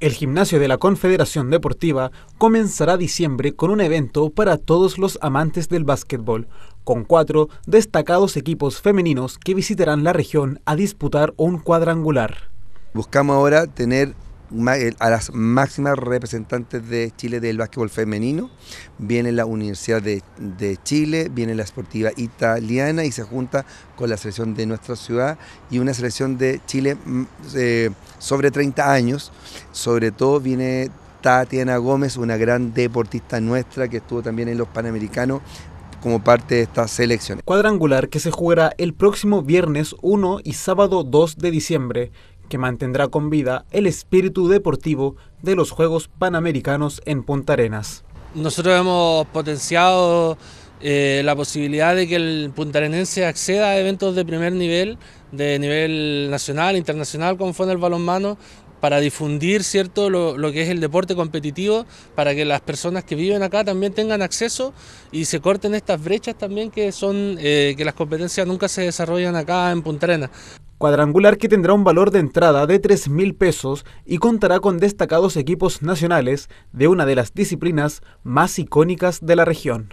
El gimnasio de la Confederación Deportiva comenzará diciembre con un evento para todos los amantes del básquetbol, con cuatro destacados equipos femeninos que visitarán la región a disputar un cuadrangular. Buscamos ahora tener a las máximas representantes de Chile del básquetbol femenino. Viene la Universidad de, Chile, viene la Esportiva Italiana y se junta con la selección de nuestra ciudad y una selección de Chile mm, eh, sobre 30 años. Sobre todo viene Tatiana Gómez, una gran deportista nuestra que estuvo también en los Panamericanos como parte de esta selección. Cuadrangular que se jugará el próximo viernes 1 y sábado 2 de diciembre, que mantendrá con vida el espíritu deportivo de los Juegos Panamericanos en Punta Arenas. Nosotros hemos potenciado eh, la posibilidad de que el puntarenense acceda a eventos de primer nivel, de nivel nacional, internacional, como fue en el balonmano, para difundir cierto lo, que es el deporte competitivo, para que las personas que viven acá también tengan acceso y se corten estas brechas también que son eh, que las competencias nunca se desarrollan acá en Punta Arenas. Cuadrangular que tendrá un valor de entrada de 3.000 pesos y contará con destacados equipos nacionales de una de las disciplinas más icónicas de la región.